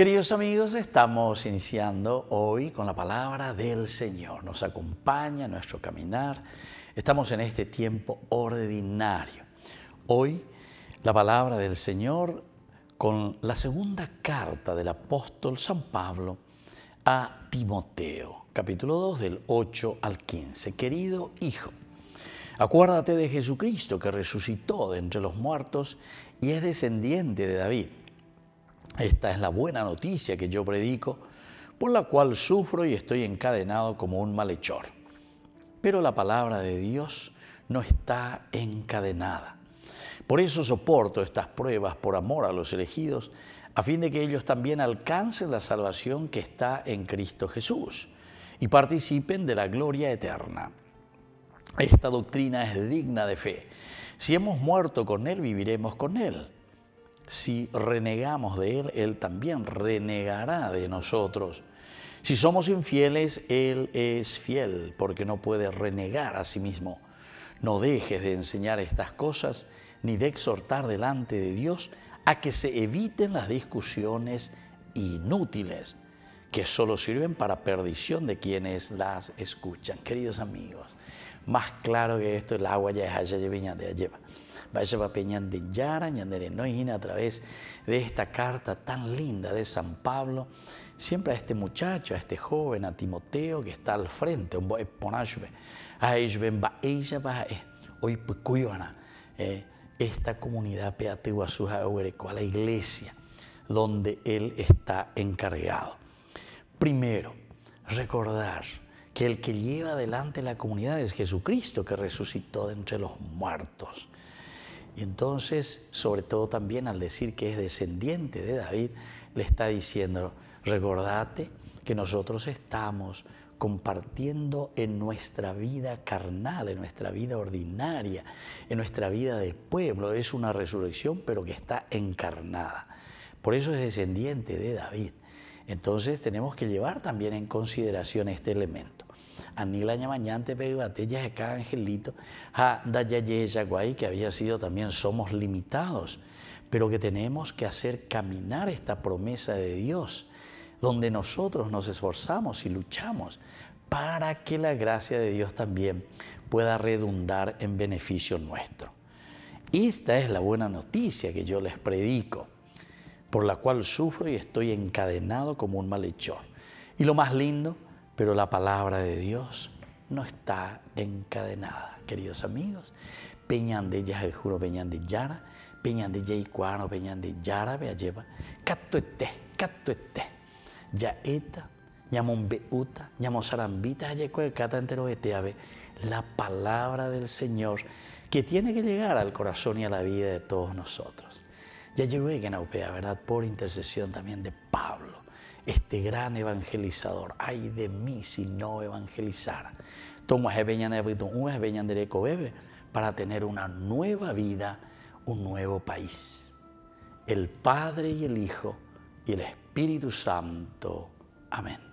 Queridos amigos, estamos iniciando hoy con la palabra del Señor. Nos acompaña nuestro caminar. Estamos en este tiempo ordinario. Hoy la palabra del Señor con la segunda carta del apóstol San Pablo a Timoteo, capítulo 2 del 8 al 15. Querido hijo, acuérdate de Jesucristo que resucitó de entre los muertos y es descendiente de David esta es la buena noticia que yo predico, por la cual sufro y estoy encadenado como un malhechor. Pero la palabra de Dios no está encadenada. Por eso soporto estas pruebas por amor a los elegidos, a fin de que ellos también alcancen la salvación que está en Cristo Jesús y participen de la gloria eterna. Esta doctrina es digna de fe. Si hemos muerto con Él, viviremos con Él. Si renegamos de Él, Él también renegará de nosotros. Si somos infieles, Él es fiel, porque no puede renegar a sí mismo. No dejes de enseñar estas cosas, ni de exhortar delante de Dios a que se eviten las discusiones inútiles, que solo sirven para perdición de quienes las escuchan. Queridos amigos, más claro que esto, el agua ya es allá de Viña de allá. Vaya Peñán de Yara, a través de esta carta tan linda de San Pablo, siempre a este muchacho, a este joven, a Timoteo que está al frente, un buen eh, ponashbe, a va a eh, hoy pues, eh, esta comunidad a la iglesia donde él está encargado. Primero, recordar que el que lleva adelante la comunidad es Jesucristo, que resucitó de entre los muertos. Y entonces, sobre todo también al decir que es descendiente de David, le está diciendo, recordate que nosotros estamos compartiendo en nuestra vida carnal, en nuestra vida ordinaria, en nuestra vida de pueblo. Es una resurrección, pero que está encarnada. Por eso es descendiente de David. Entonces tenemos que llevar también en consideración este elemento. Anila Ñamañante, de acá Angelito, a guay que había sido también somos limitados, pero que tenemos que hacer caminar esta promesa de Dios, donde nosotros nos esforzamos y luchamos para que la gracia de Dios también pueda redundar en beneficio nuestro. Esta es la buena noticia que yo les predico, por la cual sufro y estoy encadenado como un malhechor. Y lo más lindo, pero la palabra de Dios no está encadenada, queridos amigos. Peñan de juro Peñan de Yara, Peñan de Peñan de Yara, vea lleva. Catuete, catuete. Yaeta, Yamombeuta, Yamosarambita, cata entero La palabra del Señor que tiene que llegar al corazón y a la vida de todos nosotros. Ya llegué a ¿verdad? Por intercesión también de Pablo este gran evangelizador. Ay de mí si no evangelizar. Tomas de bebe para tener una nueva vida, un nuevo país. El Padre y el Hijo y el Espíritu Santo. Amén.